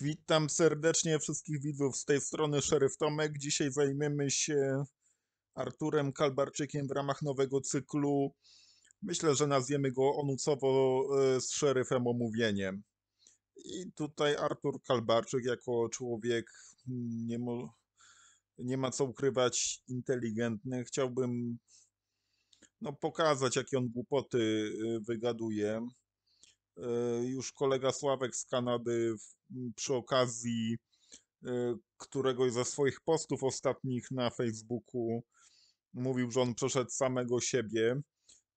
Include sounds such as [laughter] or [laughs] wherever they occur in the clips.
Witam serdecznie wszystkich widzów z tej strony Szeryf Tomek. Dzisiaj zajmiemy się Arturem Kalbarczykiem w ramach nowego cyklu. Myślę, że nazwiemy go onucowo e, z szeryfem omówieniem. I tutaj Artur Kalbarczyk jako człowiek hmm, nie, mo, nie ma co ukrywać inteligentny. Chciałbym no, pokazać, jakie on głupoty e, wygaduje E, już kolega Sławek z Kanady przy okazji e, któregoś ze swoich postów ostatnich na Facebooku mówił, że on przeszedł samego siebie.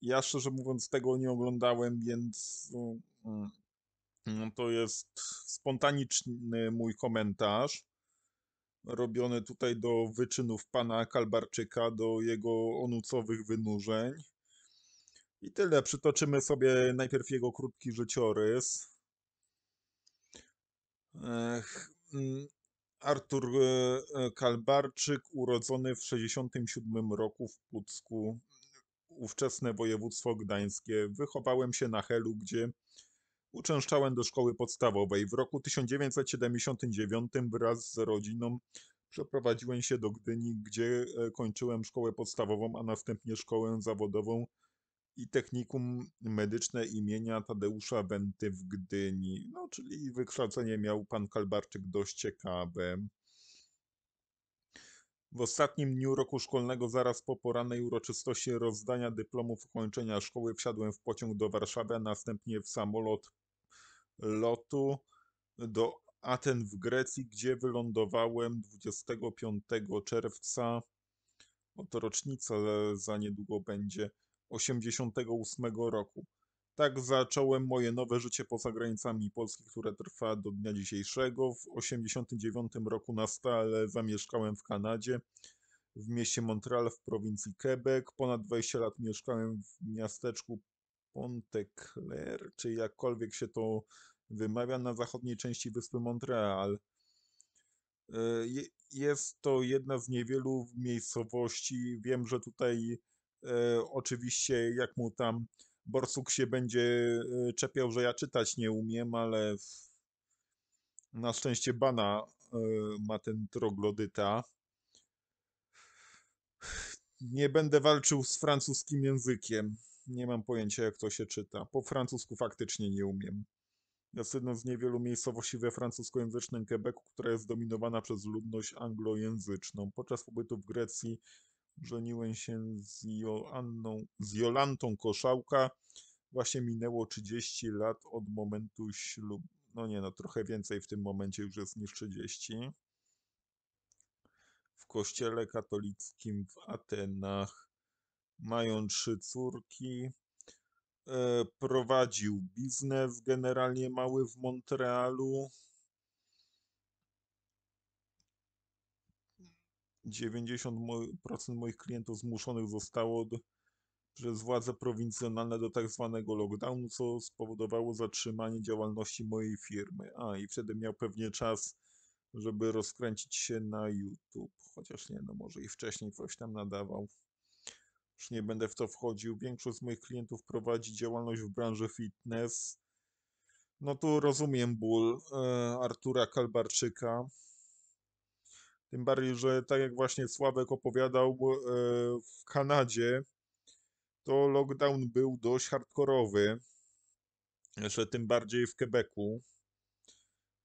Ja szczerze mówiąc tego nie oglądałem, więc mm, mm, to jest spontaniczny mój komentarz robiony tutaj do wyczynów pana Kalbarczyka, do jego onucowych wynurzeń. I tyle. Przytoczymy sobie najpierw jego krótki życiorys. Mm, Artur e, e, Kalbarczyk, urodzony w 1967 roku w Pucku, ówczesne województwo gdańskie. Wychowałem się na Helu, gdzie uczęszczałem do szkoły podstawowej. W roku 1979 wraz z rodziną przeprowadziłem się do Gdyni, gdzie e, kończyłem szkołę podstawową, a następnie szkołę zawodową i Technikum Medyczne imienia Tadeusza Wenty w Gdyni. No, czyli wykształcenie miał pan Kalbarczyk dość ciekawe. W ostatnim dniu roku szkolnego, zaraz po porannej uroczystości rozdania dyplomów ukończenia szkoły, wsiadłem w pociąg do Warszawy, a następnie w samolot lotu do Aten w Grecji, gdzie wylądowałem 25 czerwca. Oto rocznica za niedługo będzie. 88 roku. Tak zacząłem moje nowe życie poza granicami Polski, które trwa do dnia dzisiejszego. W 89 roku na stale zamieszkałem w Kanadzie, w mieście Montreal w prowincji Quebec. Ponad 20 lat mieszkałem w miasteczku Pontecler, czy jakkolwiek się to wymawia, na zachodniej części wyspy Montreal. E, jest to jedna z niewielu miejscowości. Wiem, że tutaj E, oczywiście, jak mu tam Borsuk się będzie e, czepiał, że ja czytać nie umiem, ale na szczęście bana e, ma ten troglodyta. Nie będę walczył z francuskim językiem. Nie mam pojęcia, jak to się czyta. Po francusku faktycznie nie umiem. Jest jedną z niewielu miejscowości we francuskojęzycznym Quebecu, która jest zdominowana przez ludność anglojęzyczną. Podczas pobytu w Grecji Żeniłem się z Joanną, z Jolantą Koszałka. Właśnie minęło 30 lat od momentu ślubu. No nie, no trochę więcej w tym momencie już jest niż 30. W kościele katolickim w Atenach mają trzy córki. E, prowadził biznes generalnie mały w Montrealu 90% moich klientów zmuszonych zostało do, przez władze prowincjonalne do tak zwanego lockdownu, co spowodowało zatrzymanie działalności mojej firmy. A i wtedy miał pewnie czas, żeby rozkręcić się na YouTube, chociaż nie, no może i wcześniej coś tam nadawał. Już nie będę w to wchodził. Większość z moich klientów prowadzi działalność w branży fitness. No tu rozumiem ból e, Artura Kalbarczyka. Tym bardziej, że tak jak właśnie Sławek opowiadał, e, w Kanadzie to lockdown był dość hardkorowy. Jeszcze tym bardziej w Quebecu.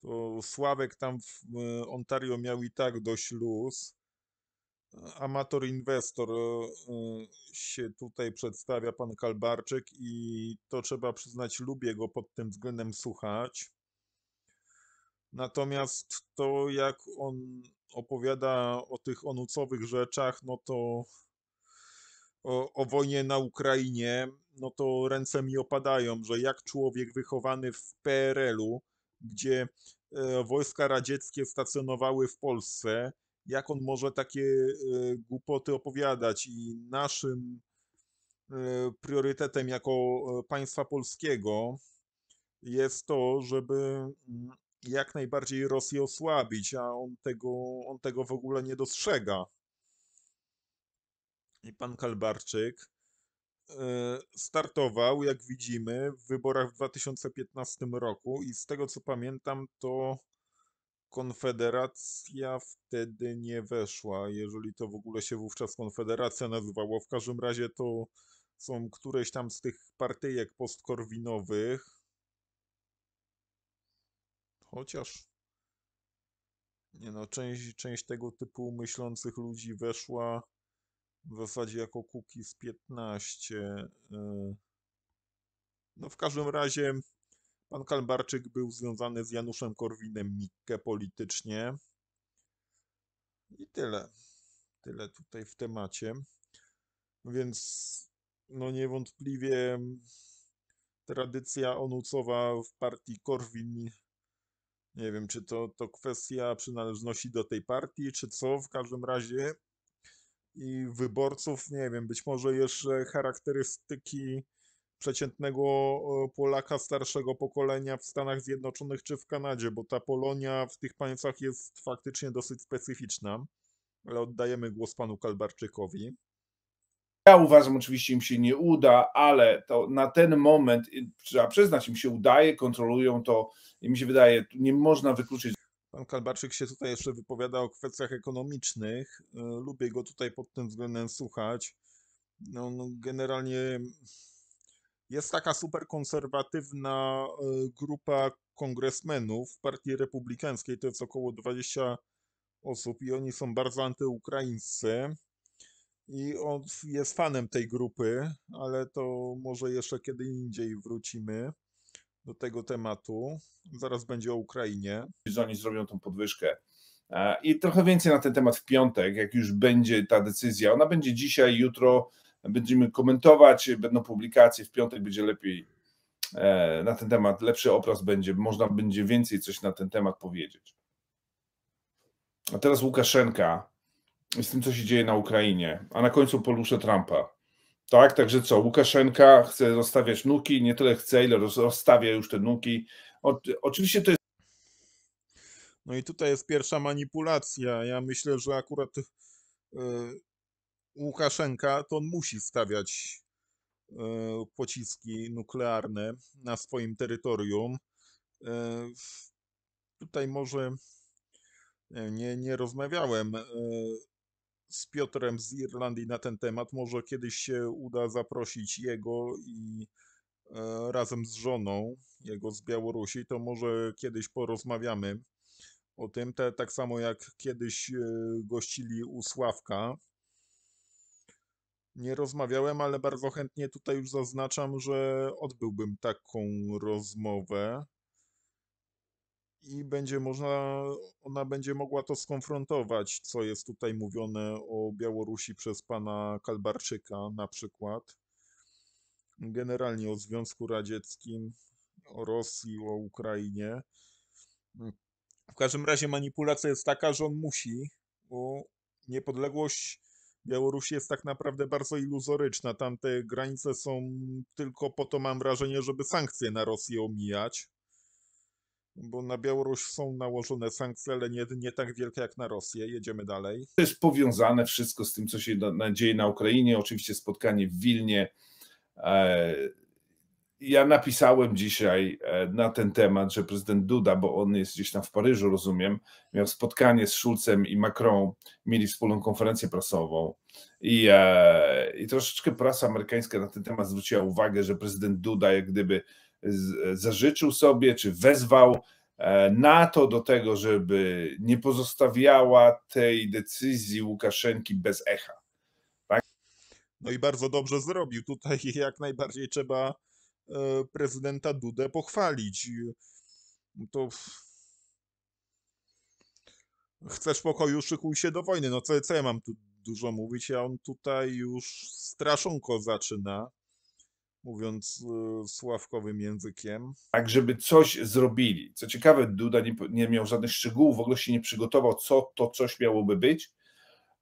To Sławek tam w e, Ontario miał i tak dość luz. Amator Inwestor e, się tutaj przedstawia, pan Kalbarczyk, i to trzeba przyznać, lubię go pod tym względem słuchać. Natomiast to, jak on opowiada o tych onucowych rzeczach, no to o, o, wojnie na Ukrainie, no to ręce mi opadają, że jak człowiek wychowany w PRL-u, gdzie e, wojska radzieckie stacjonowały w Polsce, jak on może takie e, głupoty opowiadać i naszym e, priorytetem jako państwa polskiego jest to, żeby mm, jak najbardziej Rosję osłabić, a on tego, on tego w ogóle nie dostrzega. I pan Kalbarczyk e, startował, jak widzimy, w wyborach w 2015 roku i z tego co pamiętam, to Konfederacja wtedy nie weszła, jeżeli to w ogóle się wówczas Konfederacja nazywało. W każdym razie to są któreś tam z tych partyjek postkorwinowych, Chociaż nie no, część, część tego typu myślących ludzi weszła w zasadzie jako z 15. E, no w każdym razie pan Kalbarczyk był związany z Januszem Korwinem Mikke politycznie. I tyle. Tyle tutaj w temacie. Więc no niewątpliwie tradycja onucowa w partii Korwin nie wiem, czy to, to kwestia przynależności do tej partii, czy co. W każdym razie i wyborców, nie wiem, być może jeszcze charakterystyki przeciętnego Polaka starszego pokolenia w Stanach Zjednoczonych czy w Kanadzie, bo ta Polonia w tych państwach jest faktycznie dosyć specyficzna, ale oddajemy głos panu Kalbarczykowi. Ja uważam, oczywiście im się nie uda, ale to na ten moment, trzeba przyznać, im się udaje, kontrolują to. I mi się wydaje, nie można wykluczyć. Pan Kalbarczyk się tutaj jeszcze wypowiada o kwestiach ekonomicznych. E, lubię go tutaj pod tym względem słuchać. No, no generalnie jest taka super konserwatywna e, grupa kongresmenów partii republikańskiej, to jest około 20 osób i oni są bardzo antyukraińscy. I on jest fanem tej grupy, ale to może jeszcze kiedy indziej wrócimy do tego tematu. Zaraz będzie o Ukrainie. Że oni zrobią tą podwyżkę. E, I trochę więcej na ten temat w piątek, jak już będzie ta decyzja. Ona będzie dzisiaj, jutro będziemy komentować, będą publikacje, w piątek będzie lepiej e, na ten temat, lepszy obraz będzie, można będzie więcej coś na ten temat powiedzieć. A teraz Łukaszenka z tym, co się dzieje na Ukrainie, a na końcu poluszę Trumpa. Tak, także co, Łukaszenka chce rozstawiać nuki, nie tyle chce, ile rozstawia już te nuki. O, oczywiście to jest... No i tutaj jest pierwsza manipulacja. Ja myślę, że akurat y, Łukaszenka to on musi stawiać yy, pociski nuklearne na swoim terytorium. Y, tutaj może nie, nie rozmawiałem y, z Piotrem z Irlandii na ten temat. Może kiedyś się uda zaprosić jego i e, razem z żoną, jego z Białorusi, to może kiedyś porozmawiamy o tym. Te, tak samo jak kiedyś e, gościli u Sławka. Nie rozmawiałem, ale bardzo chętnie tutaj już zaznaczam, że odbyłbym taką rozmowę i będzie można, ona będzie mogła to skonfrontować, co jest tutaj mówione o Białorusi przez pana Kalbarczyka na przykład. Generalnie o Związku Radzieckim, o Rosji, o Ukrainie. W każdym razie manipulacja jest taka, że on musi, bo niepodległość Białorusi jest tak naprawdę bardzo iluzoryczna. Tamte granice są tylko po to, mam wrażenie, żeby sankcje na Rosję omijać bo na Białoruś są nałożone sankcje, ale nie, nie tak wielkie jak na Rosję. Jedziemy dalej. To jest powiązane wszystko z tym, co się dzieje na Ukrainie. Oczywiście spotkanie w Wilnie. E, ja napisałem dzisiaj e, na ten temat, że prezydent Duda, bo on jest gdzieś tam w Paryżu, rozumiem, miał spotkanie z Schulzem i Macron, mieli wspólną konferencję prasową. I, e, I troszeczkę prasa amerykańska na ten temat zwróciła uwagę, że prezydent Duda, jak gdyby zażyczył sobie, czy wezwał e, NATO do tego, żeby nie pozostawiała tej decyzji Łukaszenki bez echa. Tak? No i bardzo dobrze zrobił. Tutaj [laughs] jak najbardziej trzeba e, prezydenta Dudę pochwalić. To chcesz pokoju, szykuj się do wojny. No co, co ja mam tu dużo mówić? A on tutaj już straszonko zaczyna mówiąc e, sławkowym językiem. Tak, żeby coś zrobili. Co ciekawe, Duda nie, nie miał żadnych szczegółów, w ogóle się nie przygotował, co to coś miałoby być,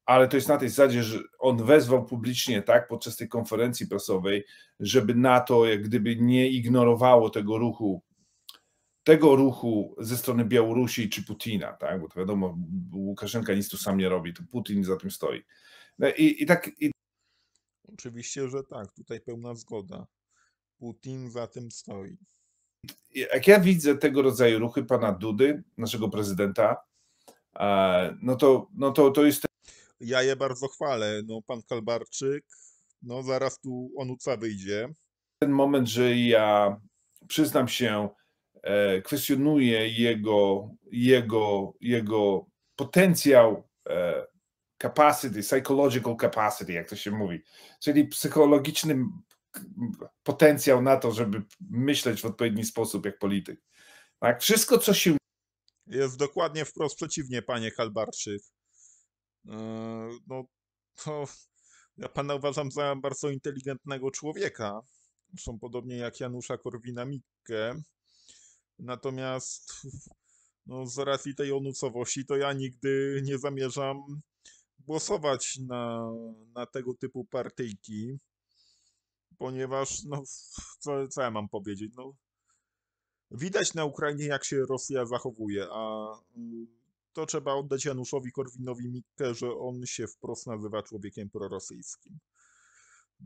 ale to jest na tej zasadzie, że on wezwał publicznie, tak, podczas tej konferencji prasowej, żeby NATO jak gdyby nie ignorowało tego ruchu tego ruchu ze strony Białorusi czy Putina, tak? bo to wiadomo, Łukaszenka nic tu sam nie robi, to Putin za tym stoi. No I, i tak i Oczywiście, że tak, tutaj pełna zgoda. Putin za tym stoi. Jak ja widzę tego rodzaju ruchy pana Dudy, naszego prezydenta, e, no to, no to, to jest. Ja je bardzo chwalę. No, pan Kalbarczyk, no zaraz tu onuca wyjdzie. Ten moment, że ja przyznam się, e, kwestionuję jego, jego, jego potencjał e, capacity, psychological capacity, jak to się mówi, czyli psychologiczny potencjał na to, żeby myśleć w odpowiedni sposób jak polityk. Tak? Wszystko, co się. Jest dokładnie wprost przeciwnie, panie Kalbarczyk. E, no, to ja pana uważam za bardzo inteligentnego człowieka. Są podobnie jak Janusza Korwina-Mikke. Natomiast no, z racji tej onucowości to ja nigdy nie zamierzam głosować na, na tego typu partyjki, ponieważ, no, co, co ja mam powiedzieć, no, widać na Ukrainie, jak się Rosja zachowuje, a to trzeba oddać Januszowi Korwinowi Mikke, że on się wprost nazywa człowiekiem prorosyjskim.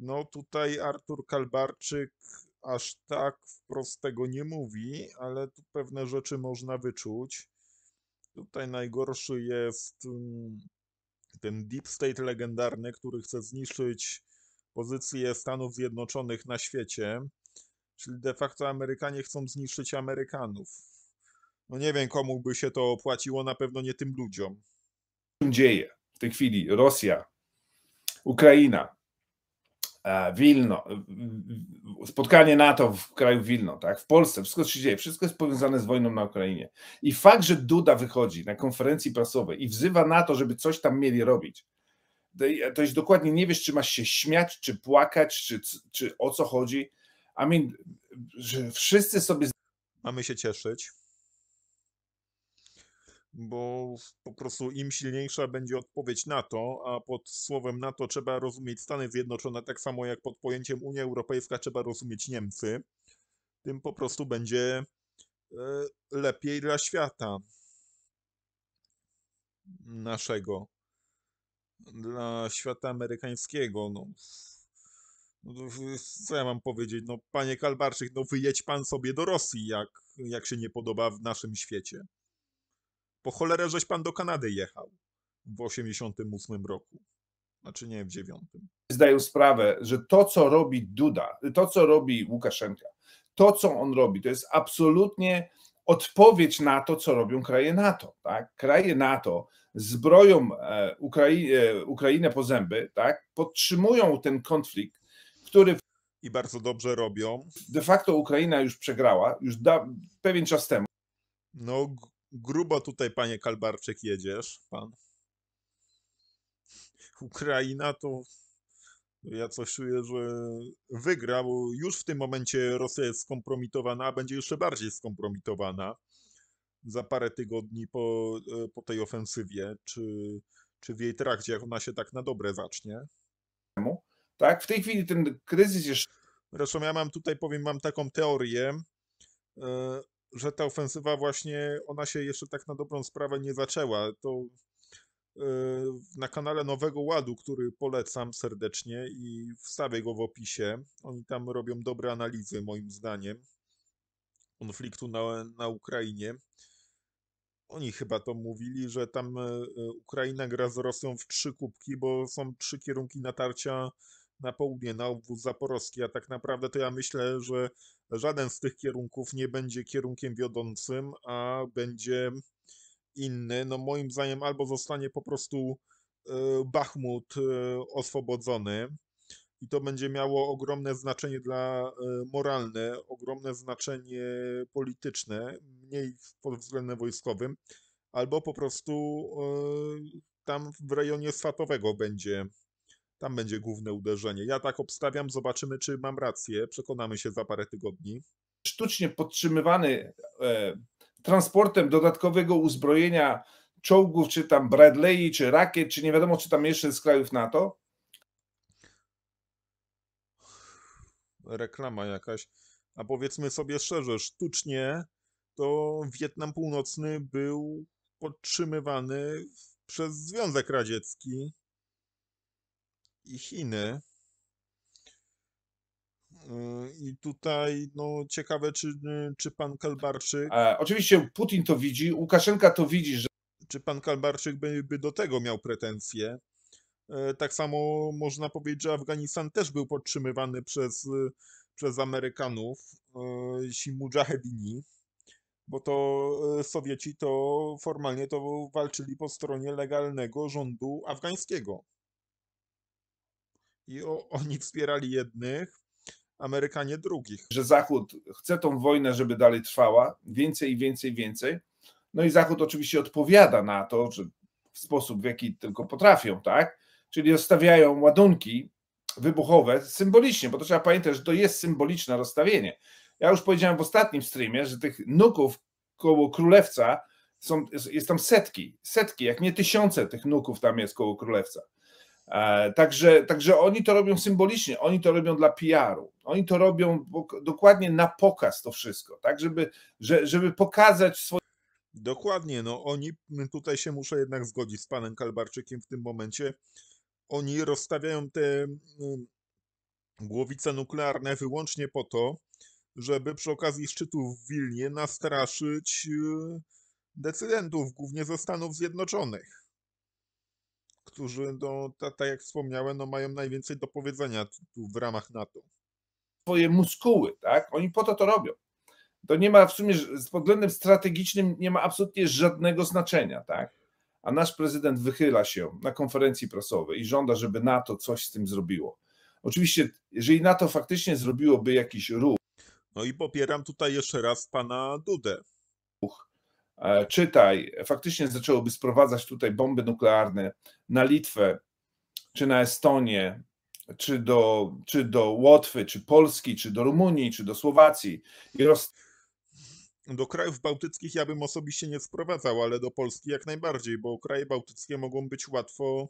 No tutaj Artur Kalbarczyk aż tak wprost tego nie mówi, ale tu pewne rzeczy można wyczuć. Tutaj najgorszy jest mm, ten deep state legendarny, który chce zniszczyć pozycję Stanów Zjednoczonych na świecie, czyli de facto Amerykanie chcą zniszczyć Amerykanów. No nie wiem, komu by się to opłaciło, na pewno nie tym ludziom. Co Dzieje w tej chwili Rosja, Ukraina, E, Wilno, spotkanie NATO w kraju Wilno, tak, w Polsce, wszystko się dzieje, wszystko jest powiązane z wojną na Ukrainie. I fakt, że Duda wychodzi na konferencji prasowej i wzywa NATO, żeby coś tam mieli robić, to jest dokładnie nie wiesz, czy masz się śmiać, czy płakać, czy, czy o co chodzi. I mean, że wszyscy sobie. Mamy się cieszyć bo po prostu im silniejsza będzie odpowiedź NATO, a pod słowem NATO trzeba rozumieć Stany Zjednoczone, tak samo jak pod pojęciem Unia Europejska trzeba rozumieć Niemcy, tym po prostu będzie e, lepiej dla świata naszego, dla świata amerykańskiego. No. no co ja mam powiedzieć? No, panie Kalbarczyk, no wyjedź pan sobie do Rosji, jak, jak się nie podoba w naszym świecie. Po cholerę żeś pan do Kanady jechał w 88 roku. Znaczy nie, w 9. Zdaję sprawę, że to, co robi Duda, to, co robi Łukaszenka, to, co on robi, to jest absolutnie odpowiedź na to, co robią kraje NATO. Tak? Kraje NATO zbroją e, Ukrai e, Ukrainę po zęby, tak? podtrzymują ten konflikt, który. I bardzo dobrze robią. De facto Ukraina już przegrała, już da, pewien czas temu. No, grubo tutaj, panie Kalbarczyk, jedziesz, pan. Ukraina to ja coś czuję, że wygra, bo już w tym momencie Rosja jest skompromitowana, a będzie jeszcze bardziej skompromitowana za parę tygodni po, e, po tej ofensywie, czy, czy w jej trakcie, jak ona się tak na dobre zacznie. Tak, w tej chwili ten kryzys jeszcze. Zresztą ja mam tutaj, powiem, mam taką teorię, e, że ta ofensywa właśnie, ona się jeszcze tak na dobrą sprawę nie zaczęła. To e, na kanale Nowego Ładu, który polecam serdecznie i wstawię go w opisie. Oni tam robią dobre analizy, moim zdaniem, konfliktu na, na Ukrainie. Oni chyba to mówili, że tam e, Ukraina gra z Rosją w trzy kubki, bo są trzy kierunki natarcia na południe, na obwód zaporowski, a tak naprawdę to ja myślę, że żaden z tych kierunków nie będzie kierunkiem wiodącym, a będzie inny. No moim zdaniem albo zostanie po prostu e, Bachmut e, oswobodzony i to będzie miało ogromne znaczenie dla e, moralne, ogromne znaczenie polityczne, mniej pod względem wojskowym, albo po prostu tam w rejonie swatowego będzie tam będzie główne uderzenie. Ja tak obstawiam, zobaczymy, czy mam rację. Przekonamy się za parę tygodni. Sztucznie podtrzymywany e, transportem dodatkowego uzbrojenia czołgów, czy tam Bradley, czy rakiet, czy nie wiadomo, czy tam jeszcze z krajów NATO? Reklama jakaś. A powiedzmy sobie szczerze, sztucznie to Wietnam Północny był podtrzymywany przez Związek Radziecki i Chiny. Y, I tutaj no, ciekawe, czy, czy pan Kalbarczyk. E, oczywiście Putin to widzi, Łukaszenka to widzi, że. Czy pan Kalbarczyk by, by do tego miał pretensje? E, tak samo można powiedzieć, że Afganistan też był podtrzymywany przez, przez Amerykanów, e, mujahedini, bo to e, Sowieci to formalnie to walczyli po stronie legalnego rządu afgańskiego i o, oni wspierali jednych, Amerykanie drugich. Że Zachód chce tą wojnę, żeby dalej trwała, więcej i więcej, więcej. No i Zachód oczywiście odpowiada na to, że w sposób, w jaki tylko potrafią, tak? Czyli rozstawiają ładunki wybuchowe symbolicznie, bo to trzeba pamiętać, że to jest symboliczne rozstawienie. Ja już powiedziałem w ostatnim streamie, że tych nuków koło królewca są, jest tam setki, setki, jak nie tysiące tych nuków tam jest koło królewca. E, także, także oni to robią symbolicznie, oni to robią dla PR-u, oni to robią dokładnie na pokaz to wszystko, tak, żeby, że, żeby pokazać swoje. Dokładnie, no oni, tutaj się muszę jednak zgodzić z panem Kalbarczykiem w tym momencie, oni rozstawiają te mm, głowice nuklearne wyłącznie po to, żeby przy okazji szczytu w Wilnie nastraszyć y, decydentów, głównie ze Stanów Zjednoczonych którzy, no, tak ta jak wspomniałem, no, mają najwięcej do powiedzenia tu, tu w ramach NATO. Swoje muskuły, tak? Oni po to to robią. To nie ma w sumie z względem strategicznym nie ma absolutnie żadnego znaczenia, tak? A nasz prezydent wychyla się na konferencji prasowej i żąda, żeby NATO coś z tym zrobiło. Oczywiście, jeżeli NATO faktycznie zrobiłoby jakiś ruch. No i popieram tutaj jeszcze raz pana Dudę. Ruch E, czytaj, faktycznie zaczęłoby sprowadzać tutaj bomby nuklearne na Litwę, czy na Estonię, czy do, czy do Łotwy, czy Polski, czy do Rumunii, czy do Słowacji i roz... Do krajów bałtyckich ja bym osobiście nie sprowadzał, ale do Polski jak najbardziej, bo kraje bałtyckie mogą być łatwo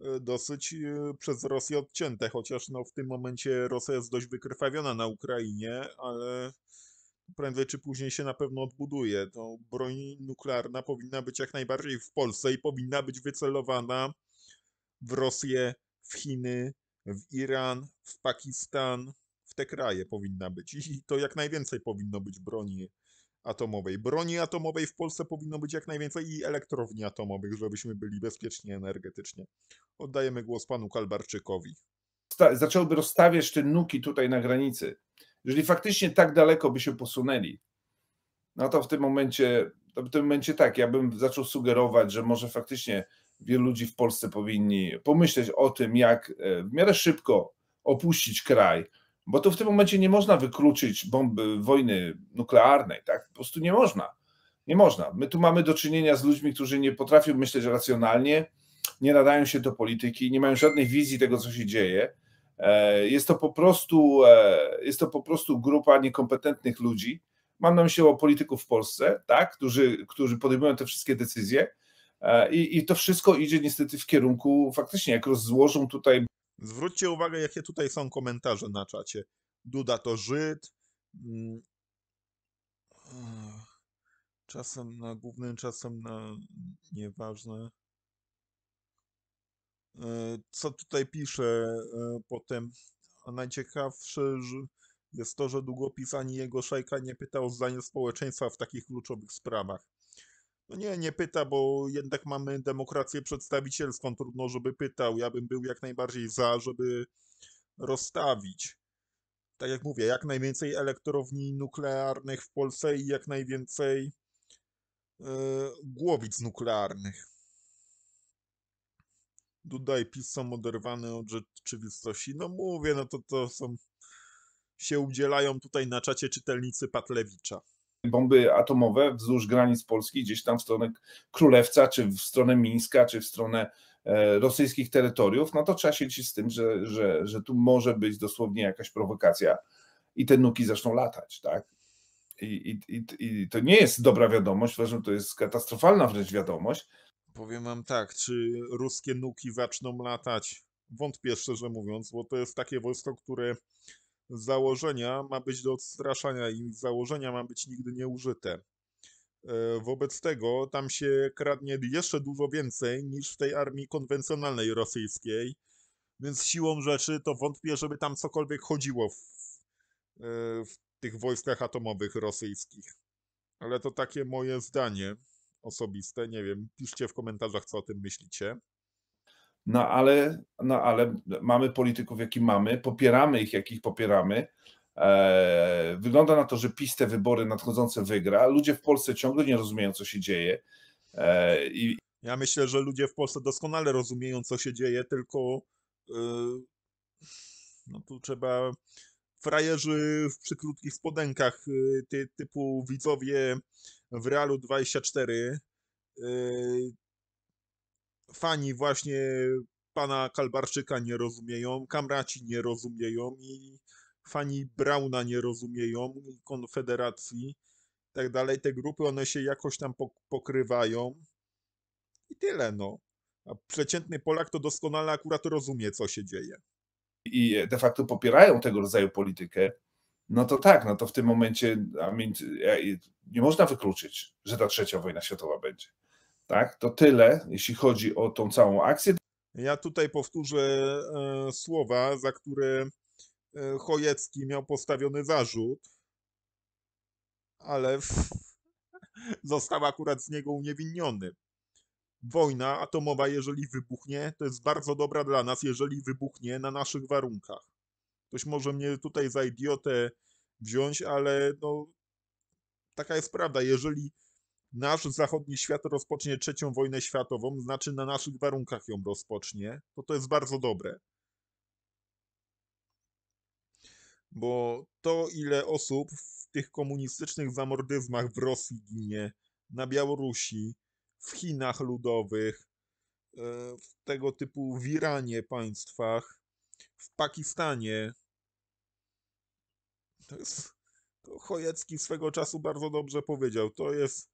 e, dosyć e, przez Rosję odcięte, chociaż no w tym momencie Rosja jest dość wykrwawiona na Ukrainie, ale prędzej czy później się na pewno odbuduje. To broń nuklearna powinna być jak najbardziej w Polsce i powinna być wycelowana w Rosję, w Chiny, w Iran, w Pakistan, w te kraje powinna być. I to jak najwięcej powinno być broni atomowej. Broni atomowej w Polsce powinno być jak najwięcej i elektrowni atomowych, żebyśmy byli bezpieczni energetycznie. Oddajemy głos panu Kalbarczykowi. Zacząłby rozstawiać te nuki tutaj na granicy jeżeli faktycznie tak daleko by się posunęli, no to w tym momencie, w tym momencie tak, ja bym zaczął sugerować, że może faktycznie wielu ludzi w Polsce powinni pomyśleć o tym, jak e, w miarę szybko opuścić kraj, bo to w tym momencie nie można wykluczyć bomby wojny nuklearnej, tak? Po prostu nie można. Nie można. My tu mamy do czynienia z ludźmi, którzy nie potrafią myśleć racjonalnie, nie nadają się do polityki, nie mają żadnej wizji tego, co się dzieje. E, jest to po prostu, e, jest to po prostu grupa niekompetentnych ludzi. Mam na myśli o polityków w Polsce, tak, którzy, którzy podejmują te wszystkie decyzje. E, I, I to wszystko idzie niestety w kierunku faktycznie, jak rozłożą tutaj. Zwróćcie uwagę, jakie tutaj są komentarze na czacie. Duda to Żyd. Mm. Czasem na głównym, czasem na nieważne. E, co tutaj pisze potem? Najciekawsze jest to, że długopis ani jego szajka nie pyta o zdanie społeczeństwa w takich kluczowych sprawach. No nie, nie pyta, bo jednak mamy demokrację przedstawicielską, trudno, żeby pytał. Ja bym był jak najbardziej za, żeby rozstawić. Tak jak mówię, jak najwięcej elektrowni nuklearnych w Polsce i jak najwięcej yy, głowic nuklearnych. Dudaj PiS są oderwane od rzeczywistości. No mówię, no to, to są, się udzielają tutaj na czacie czytelnicy Patlewicza. Bomby atomowe wzdłuż granic Polski, gdzieś tam w stronę Królewca, czy w stronę Mińska, czy w stronę e, rosyjskich terytoriów, no to trzeba się liczyć z tym, że, że, że tu może być dosłownie jakaś prowokacja i te nuki zaczną latać, tak? I, i, i, I to nie jest dobra wiadomość, uważam, to jest katastrofalna wręcz wiadomość, Powiem wam tak, czy ruskie nuki zaczną latać? Wątpię szczerze mówiąc, bo to jest takie wojsko, które z założenia ma być do odstraszania i z założenia ma być nigdy nieużyte. E, wobec tego tam się kradnie jeszcze dużo więcej niż w tej armii konwencjonalnej rosyjskiej, więc siłą rzeczy to wątpię, żeby tam cokolwiek chodziło w, e, w tych wojskach atomowych rosyjskich. Ale to takie moje zdanie osobiste. Nie wiem, piszcie w komentarzach, co o tym myślicie. No ale, no ale mamy polityków, jakich mamy, popieramy ich, jakich popieramy. E, wygląda na to, że PiS te wybory nadchodzące wygra. Ludzie w Polsce ciągle nie rozumieją, co się dzieje. E, i... Ja myślę, że ludzie w Polsce doskonale rozumieją, co się dzieje, tylko e, no tu trzeba frajerzy przy krótkich spodenkach, ty, typu widzowie w Realu 24 y, fani właśnie pana Kalbarczyka nie rozumieją, Kamraci nie rozumieją i fani Brauna nie rozumieją, Konfederacji i tak dalej. Te grupy, one się jakoś tam pokrywają i tyle, no. A przeciętny Polak to doskonale akurat rozumie, co się dzieje. I de facto popierają tego rodzaju politykę, no to tak, no to w tym momencie nie można wykluczyć, że ta trzecia wojna światowa będzie. Tak? To tyle, jeśli chodzi o tą całą akcję. Ja tutaj powtórzę e, słowa, za które e, Chojecki miał postawiony zarzut, ale [laughs] został akurat z niego uniewinniony. Wojna atomowa, jeżeli wybuchnie, to jest bardzo dobra dla nas, jeżeli wybuchnie na naszych warunkach. Ktoś może mnie tutaj za idiotę wziąć, ale no, taka jest prawda. Jeżeli nasz zachodni świat rozpocznie trzecią wojnę światową, znaczy na naszych warunkach ją rozpocznie, to to jest bardzo dobre. Bo to, ile osób w tych komunistycznych zamordyzmach w Rosji ginie, na Białorusi, w Chinach ludowych, e, w tego typu w Iranie państwach, w Pakistanie, to jest, to Chojecki swego czasu bardzo dobrze powiedział. To jest,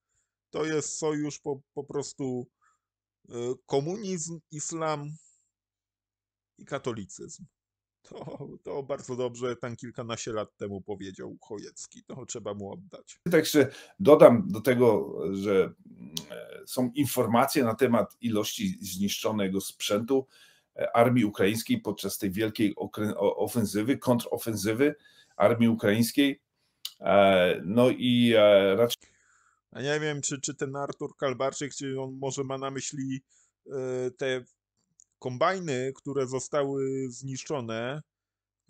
to jest sojusz po, po prostu e, komunizm, islam i katolicyzm. To, to bardzo dobrze tam kilkanaście lat temu powiedział Chojecki. To trzeba mu oddać. Także dodam do tego, że e, są informacje na temat ilości zniszczonego sprzętu e, armii ukraińskiej podczas tej wielkiej ofensywy, kontrofensywy armii ukraińskiej. E, no i e, raczej. A ja nie wiem, czy, czy ten Artur Kalbarczyk, czy on może ma na myśli e, te kombajny, które zostały zniszczone,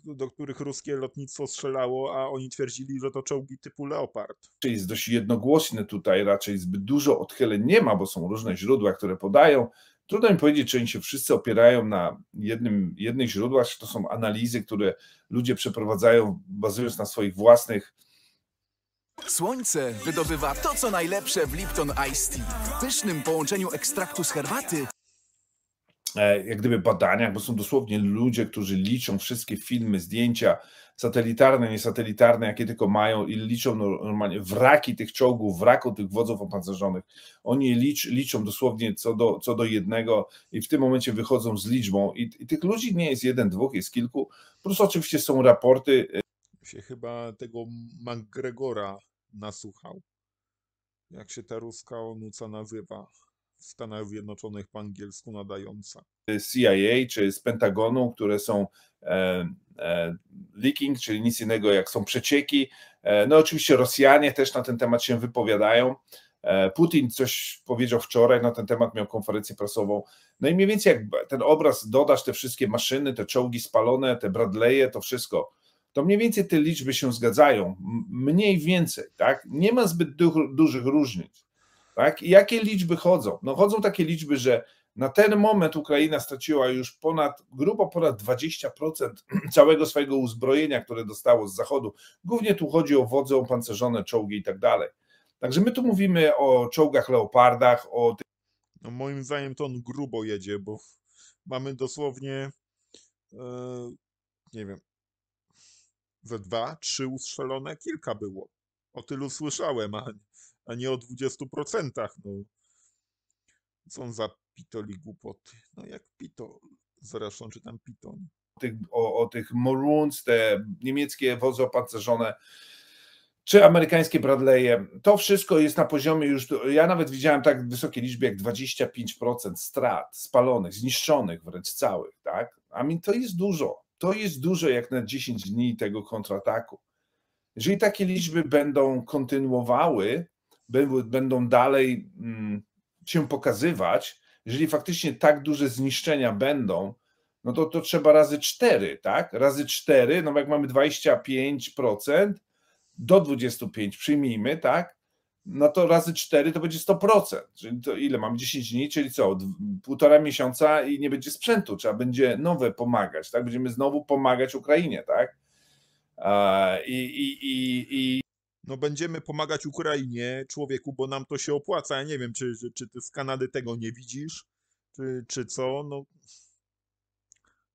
do których ruskie lotnictwo strzelało, a oni twierdzili, że to czołgi typu Leopard. Jest dość jednogłośny tutaj, raczej zbyt dużo odchyleń nie ma, bo są różne źródła, które podają Trudno mi powiedzieć, czy oni się wszyscy opierają na jednym, jednych źródłach, czy to są analizy, które ludzie przeprowadzają bazując na swoich własnych. Słońce wydobywa to, co najlepsze w Lipton Ice Tea. W pysznym połączeniu ekstraktu z herbaty E, jak gdyby badaniach, bo są dosłownie ludzie, którzy liczą wszystkie filmy, zdjęcia satelitarne, niesatelitarne, jakie tylko mają i liczą normalnie wraki tych czołgów, wraku tych wodzów opancerzonych. Oni licz, liczą dosłownie co do, co do jednego i w tym momencie wychodzą z liczbą i, i tych ludzi nie jest jeden, dwóch, jest kilku, plus oczywiście są raporty. Y, się chyba tego McGregora nasłuchał, jak się ta ruska onuca nazywa w Stanach Zjednoczonych po angielsku nadająca. CIA czy z Pentagonu, które są e, e, leaking, czyli nic innego jak są przecieki. E, no oczywiście Rosjanie też na ten temat się wypowiadają. E, Putin coś powiedział wczoraj na ten temat, miał konferencję prasową. No i mniej więcej jak ten obraz dodasz, te wszystkie maszyny, te czołgi spalone, te Bradley'e, to wszystko, to mniej więcej te liczby się zgadzają. Mniej więcej, tak? Nie ma zbyt du dużych różnic. Tak? I jakie liczby chodzą? No chodzą takie liczby, że na ten moment Ukraina straciła już ponad, grubo ponad 20% [clears throat] całego swojego uzbrojenia, które dostało z zachodu. Głównie tu chodzi o wodze opancerzone, czołgi i tak dalej. Także my tu mówimy o czołgach Leopardach, o... No moim zdaniem to on grubo jedzie, bo mamy dosłownie, e, nie wiem, ze dwa, trzy ustrzelone, kilka było. O tylu słyszałem, a a nie o 20%. No. Są za pitoli głupoty. No jak pito, zresztą czy tam pitoń. Tych, o, o tych Maroons, te niemieckie wozy opancerzone, czy amerykańskie Bradley'e. To wszystko jest na poziomie już, ja nawet widziałem tak wysokie liczby jak 25% strat spalonych, zniszczonych wręcz całych, tak? A mi to jest dużo. To jest dużo jak na 10 dni tego kontrataku. Jeżeli takie liczby będą kontynuowały, będą dalej mm, się pokazywać, jeżeli faktycznie tak duże zniszczenia będą, no to, to trzeba razy 4, tak? Razy 4, no jak mamy 25% do 25 przyjmijmy, tak? No to razy 4 to będzie 100%, czyli to ile mamy 10 dni, czyli co, półtora miesiąca i nie będzie sprzętu, trzeba będzie nowe pomagać, tak? Będziemy znowu pomagać Ukrainie, tak? I, i, i, i no będziemy pomagać Ukrainie, człowieku, bo nam to się opłaca. Ja nie wiem, czy, czy ty z Kanady tego nie widzisz, czy, czy co, no...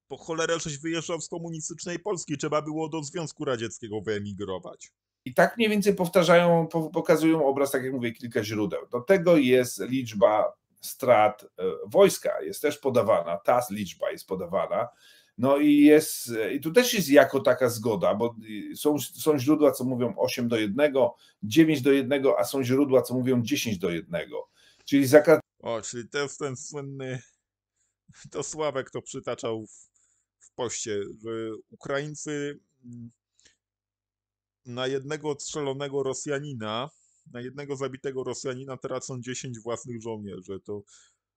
Po cholerę żeś wyjeżdżał z komunistycznej Polski, trzeba było do Związku Radzieckiego wyemigrować. I tak mniej więcej powtarzają, pokazują obraz, tak jak mówię, kilka źródeł. Do tego jest liczba strat e, wojska, jest też podawana, ta liczba jest podawana. No i jest, i tu też jest jako taka zgoda, bo są, są źródła, co mówią 8 do 1, 9 do 1, a są źródła, co mówią 10 do 1. Czyli zakaz. O, czyli to jest ten słynny, to Sławek to przytaczał w, w poście, że Ukraińcy mm, na jednego odstrzelonego Rosjanina, na jednego zabitego Rosjanina tracą 10 własnych żołnierzy. To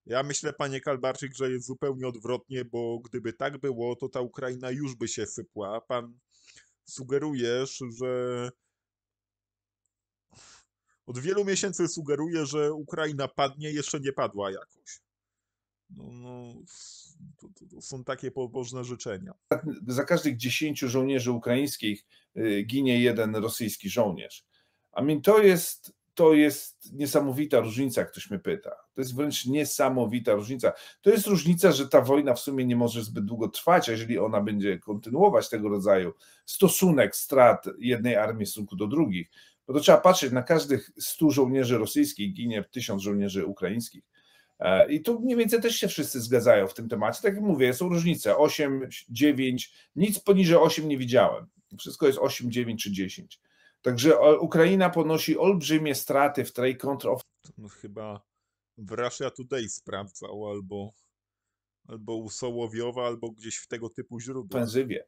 ja myślę, panie Kalbarczyk, że jest zupełnie odwrotnie, bo gdyby tak było, to ta Ukraina już by się sypła. Pan sugerujesz, że od wielu miesięcy sugeruje, że Ukraina padnie, jeszcze nie padła jakoś. No, no to, to, to są takie pobożne życzenia. Tak, za każdych dziesięciu żołnierzy ukraińskich y, ginie jeden rosyjski żołnierz. A mi to jest to jest niesamowita różnica, jak ktoś mnie pyta. To jest wręcz niesamowita różnica. To jest różnica, że ta wojna w sumie nie może zbyt długo trwać, a jeżeli ona będzie kontynuować tego rodzaju stosunek strat jednej armii w stosunku do drugich, bo to trzeba patrzeć, na każdych 100 żołnierzy rosyjskich ginie 1000 żołnierzy ukraińskich. E, I tu mniej więcej też się wszyscy zgadzają w tym temacie. Tak jak mówię, są różnice 8, 9, nic poniżej 8 nie widziałem. Wszystko jest 8, 9 czy 10. Także Ukraina ponosi olbrzymie straty w tej kontrofensywie. No, chyba w Russia Today sprawdzał albo, albo u Sołowiowa, albo gdzieś w tego typu źródłach. pensywie.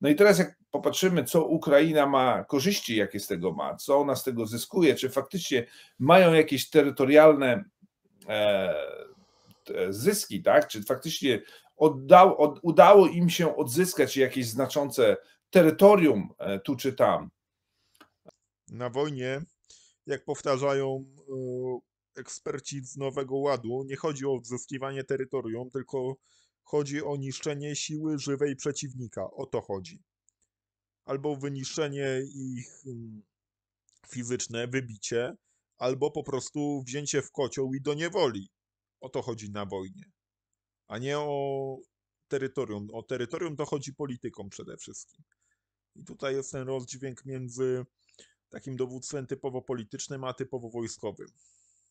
No i teraz jak popatrzymy, co Ukraina ma, korzyści jakie z tego ma, co ona z tego zyskuje, czy faktycznie mają jakieś terytorialne e, zyski, tak? Czy faktycznie oddał, od, udało im się odzyskać jakieś znaczące terytorium e, tu czy tam, na wojnie, jak powtarzają e, eksperci z Nowego Ładu, nie chodzi o odzyskiwanie terytorium, tylko chodzi o niszczenie siły żywej przeciwnika. O to chodzi. Albo wyniszczenie ich mm, fizyczne, wybicie, albo po prostu wzięcie w kocioł i do niewoli. O to chodzi na wojnie. A nie o terytorium. O terytorium to chodzi politykom przede wszystkim. I tutaj jest ten rozdźwięk między takim dowództwem typowo politycznym, a typowo wojskowym.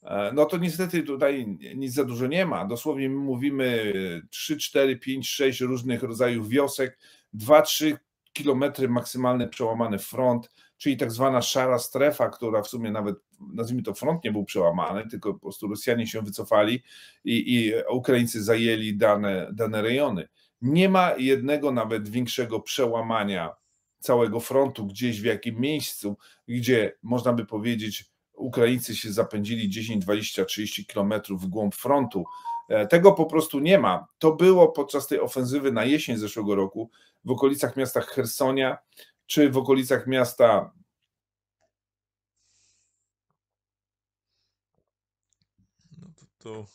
E, no to niestety tutaj nic za dużo nie ma. Dosłownie mówimy 3, 4, 5, 6 różnych rodzajów wiosek, 2-3 kilometry maksymalny przełamany front, czyli tak zwana szara strefa, która w sumie nawet, nazwijmy to, front nie był przełamany, tylko po prostu Rosjanie się wycofali i, i Ukraińcy zajęli dane, dane rejony. Nie ma jednego nawet większego przełamania całego frontu, gdzieś w jakim miejscu, gdzie można by powiedzieć, Ukraińcy się zapędzili 10, 20, 30 kilometrów w głąb frontu. E, tego po prostu nie ma. To było podczas tej ofensywy na jesień zeszłego roku w okolicach miasta Hersonia czy w okolicach miasta No to, to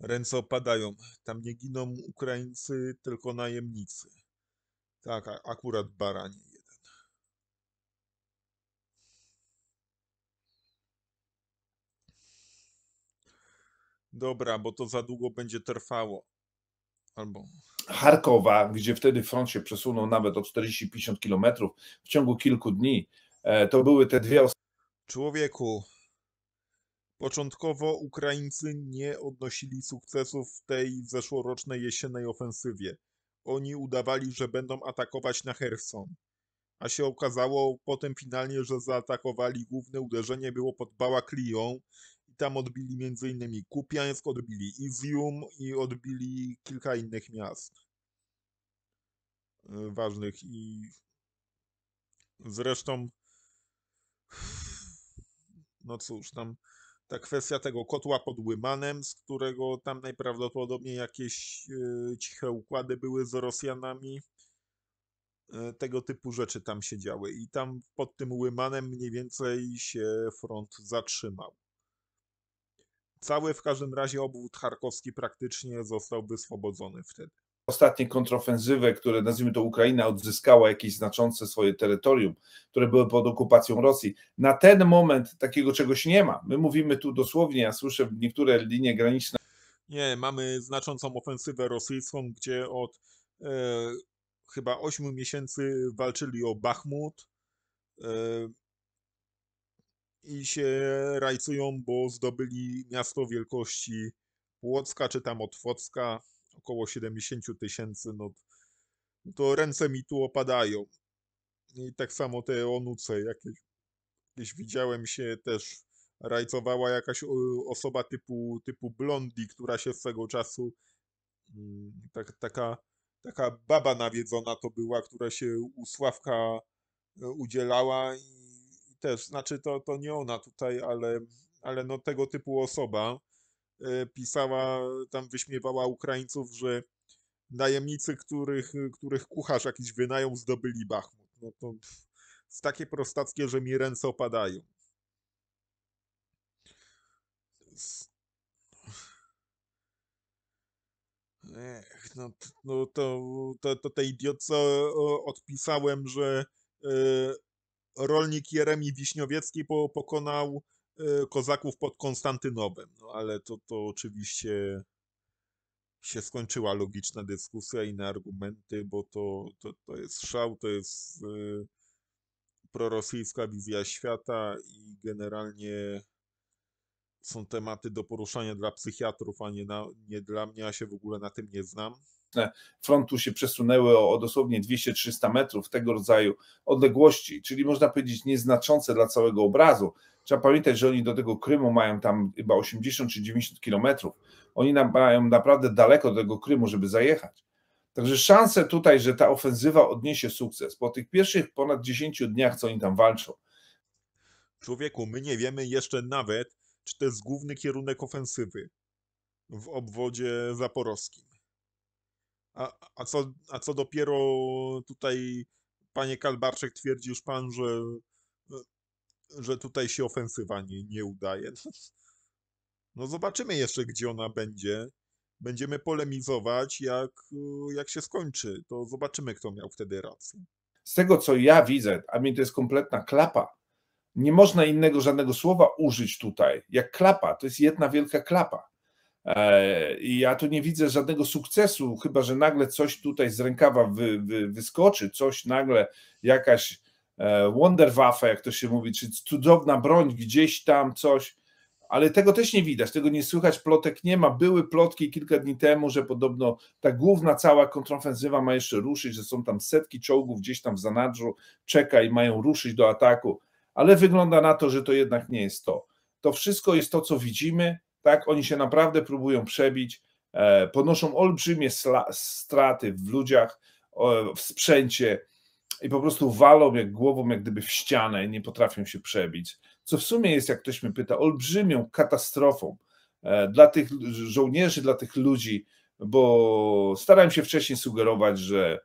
ręce opadają. Tam nie giną Ukraińcy, tylko najemnicy. Tak, akurat baranie jeden. Dobra, bo to za długo będzie trwało. Albo. Charkowa, gdzie wtedy front się przesunął nawet o 40-50 kilometrów w ciągu kilku dni. E, to były te dwie osoby. Człowieku, początkowo Ukraińcy nie odnosili sukcesów w tej zeszłorocznej jesiennej ofensywie oni udawali, że będą atakować na Herson. A się okazało potem finalnie, że zaatakowali. Główne uderzenie było pod Bałaklią i tam odbili m.in. Kupiańsk, odbili Izium i odbili kilka innych miast e, ważnych i zresztą no cóż, tam ta kwestia tego kotła pod Łymanem, z którego tam najprawdopodobniej jakieś e, ciche układy były z Rosjanami. E, tego typu rzeczy tam się działy i tam pod tym Łymanem mniej więcej się front zatrzymał. Cały w każdym razie obwód charkowski praktycznie został wyswobodzony wtedy ostatnie kontrofensywę, które nazwijmy to Ukraina odzyskała jakieś znaczące swoje terytorium, które były pod okupacją Rosji. Na ten moment takiego czegoś nie ma. My mówimy tu dosłownie, ja słyszę niektóre linie graniczne. Nie, mamy znaczącą ofensywę rosyjską, gdzie od e, chyba 8 miesięcy walczyli o Bachmut e, i się rajcują, bo zdobyli miasto wielkości Płocka czy tam Otwocka około 70 tysięcy, no to ręce mi tu opadają. I tak samo te onuce jakieś, jakieś widziałem się też rajcowała jakaś y, osoba typu, typu Blondie, która się swego czasu mm, tak, taka, taka baba nawiedzona to była, która się u Sławka y, udzielała i też, znaczy to, to nie ona tutaj, ale, ale no tego typu osoba E, pisała, tam wyśmiewała Ukraińców, że najemnicy, których, których kucharz jakiś wynajął, zdobyli Bachmut. No to jest takie prostackie, że mi ręce opadają. Ech, no, no to, to, to tej idiotce odpisałem, że e, rolnik Jeremi Wiśniowiecki po, pokonał Y, kozaków pod Konstantynowem. No ale to, to oczywiście się skończyła logiczna dyskusja i na argumenty, bo to, to, to jest szał, to jest yy, prorosyjska wizja świata i generalnie są tematy do poruszania dla psychiatrów, a nie, na, nie dla mnie, a się w ogóle na tym nie znam frontu się przesunęły o, o dosłownie 200-300 metrów tego rodzaju odległości, czyli można powiedzieć nieznaczące dla całego obrazu. Trzeba pamiętać, że oni do tego Krymu mają tam chyba 80 czy 90 kilometrów. Oni mają naprawdę daleko do tego Krymu, żeby zajechać. Także szanse tutaj, że ta ofensywa odniesie sukces po tych pierwszych ponad 10 dniach, co oni tam walczą. Człowieku, my nie wiemy jeszcze nawet, czy to jest główny kierunek ofensywy w obwodzie zaporowskim. A, a, co, a co dopiero tutaj, panie Kalbarczyk, twierdzi już pan, że, że tutaj się ofensywa nie, nie udaje. [laughs] No zobaczymy jeszcze, gdzie ona będzie. Będziemy polemizować, jak, jak się skończy. To zobaczymy, kto miał wtedy rację. Z tego, co ja widzę, a mi to jest kompletna klapa, nie można innego żadnego słowa użyć tutaj, jak klapa. To jest jedna wielka klapa. E, I ja tu nie widzę żadnego sukcesu, chyba że nagle coś tutaj z rękawa wy, wy, wyskoczy, coś nagle, jakaś e, Wonderwaffe, jak to się mówi, czy cudowna broń, gdzieś tam coś, ale tego też nie widać, tego nie słychać, plotek nie ma. Były plotki kilka dni temu, że podobno ta główna cała kontrofensywa ma jeszcze ruszyć, że są tam setki czołgów gdzieś tam w zanadrzu, czeka i mają ruszyć do ataku, ale wygląda na to, że to jednak nie jest to. To wszystko jest to, co widzimy, tak? Oni się naprawdę próbują przebić, e, ponoszą olbrzymie straty w ludziach, w sprzęcie i po prostu walą jak głową, jak gdyby w ścianę i nie potrafią się przebić. Co w sumie jest, jak ktoś mnie pyta, olbrzymią katastrofą e, dla tych żołnierzy, dla tych ludzi, bo starałem się wcześniej sugerować, że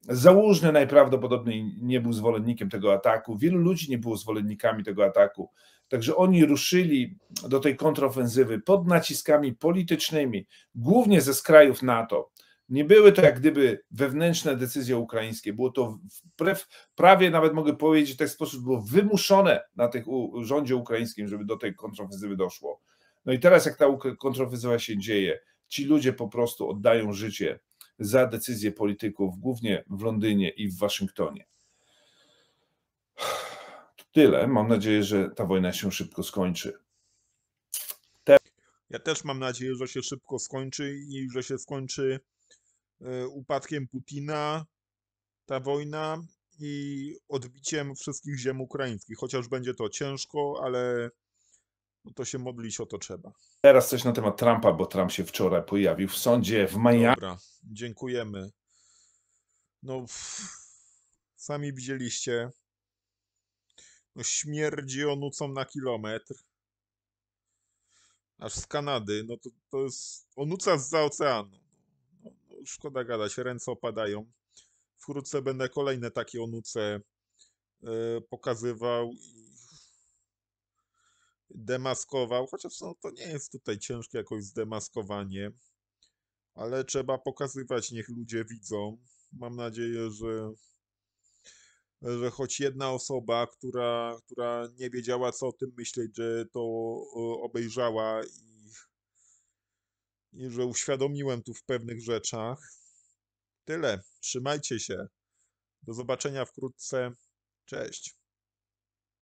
Załóżny najprawdopodobniej nie był zwolennikiem tego ataku. Wielu ludzi nie było zwolennikami tego ataku. Także oni ruszyli do tej kontrofensywy pod naciskami politycznymi, głównie ze skrajów NATO. Nie były to jak gdyby wewnętrzne decyzje ukraińskie, było to wbrew, prawie nawet mogę powiedzieć, w ten sposób było wymuszone na tych rządzie ukraińskim, żeby do tej kontrofensywy doszło. No i teraz, jak ta kontrofensywa się dzieje, ci ludzie po prostu oddają życie za decyzje polityków, głównie w Londynie i w Waszyngtonie tyle. Mam nadzieję, że ta wojna się szybko skończy. Te... Ja też mam nadzieję, że się szybko skończy i że się skończy e, upadkiem Putina ta wojna i odbiciem wszystkich ziem ukraińskich. Chociaż będzie to ciężko, ale no to się modlić o to trzeba. Teraz coś na temat Trumpa, bo Trump się wczoraj pojawił w sądzie w Miami. Dobra, dziękujemy. No, sami widzieliście, śmierdzi onucą na kilometr. Aż z Kanady, no to, to jest onuca z za oceanu. No, no, szkoda gadać, ręce opadają. Wkrótce będę kolejne takie onuce yy, pokazywał i demaskował, chociaż no, to nie jest tutaj ciężkie jakoś zdemaskowanie, ale trzeba pokazywać, niech ludzie widzą. Mam nadzieję, że że choć jedna osoba, która, która nie wiedziała co o tym myśleć, że to e, obejrzała i, i że uświadomiłem tu w pewnych rzeczach. Tyle. Trzymajcie się. Do zobaczenia wkrótce. Cześć.